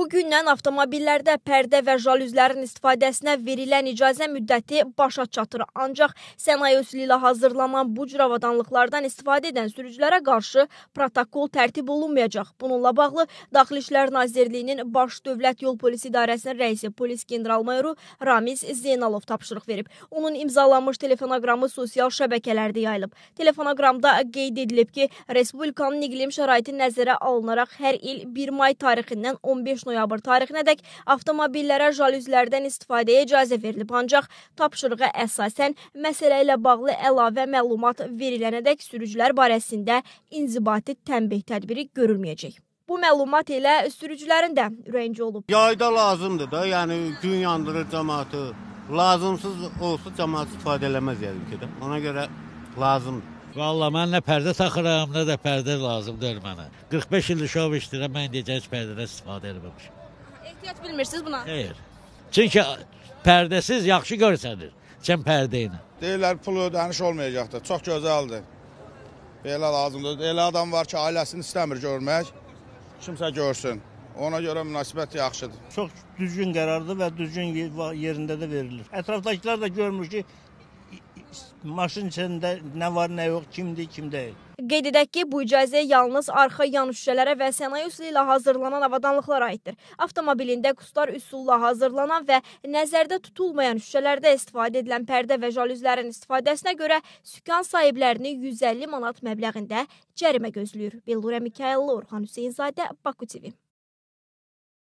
Bugündən avtomobillərdə pərdə və jalüzlərin istifadəsinə verilən icazə müddəti başa çatır. Ancaq sənaye üsulu ilə hazırlanan bu cür avadanlıqlardan istifadə edən sürücülərə qarşı protokol tərtib olunmayacaq. Bununla bağlı Daxili İşlər Nazirliyinin Baş Dövlət Yol Polisi İdarəsinin rəisi polis general-mayoru Ramiz Zeynalov tapşırıq verib. Onun imzalanmış telefonaqramı sosial şəbəkələrdə yayılıb. Telefonaqramda qeyd edilib ki, Respublikanın iqlim şəraiti nəzərə alınaraq hər il 1 may tarixindən 15 noyabr noyabr tarixinədək avtomobillərə jalüzlərdən istifadəyə icazə verilib, ancaq tapşırığa əsasən məsələ ilə bağlı əlavə məlumat verilənədək sürücülər barəsində inzibati tənbeh tədbiri görülməyəcək. Bu məlumat ilə sürücülərin də ürəyincə olub. Yayda lazımdır da, yəni gün yandırır cəmaatı. Lazımsız olsa cəmaat istifadə eləməz yəni ki də. Ona görə lazımdır. Valla mən nə pərdə taxıram, nə də pərdə lazımdır mənə. 45 ildir şov işləyirəm, mən deyəcək heç pərdədən istifadə etməmişəm. Ehtiyac bilmirsiniz buna? Xeyr. Çünki pərdəsiz yaxşı görsənir. Çən pərdə ilə. Deyirlər pul ödəniş olmayacaqdır. Çox gözəldir. Belə lazımdır. Elə adam var ki, ailəsini istəmir görmək. Kimsə görsün. Ona görə münasibət yaxşıdır. Çox düzgün qərardır və düzgün yerində də verilir. Ətrafdakılar da görmür ki, maşın içində nə var, nə yox, kimdir, kim deyil. Qeyd edək ki, bu icazə yalnız arxa yan şüşələrə və sənaye üsulu ilə hazırlanan avadanlıqlara aiddir. Avtomobilində qustar üsulla hazırlanan və nəzərdə tutulmayan şüşələrdə istifadə edilən pərdə və jalüzlərin istifadəsinə görə sükan sahiblərini 150 manat məbləğində cərimə gözləyir. Bellura Mikayelli, Orxan Hüseynzadə, Baku TV.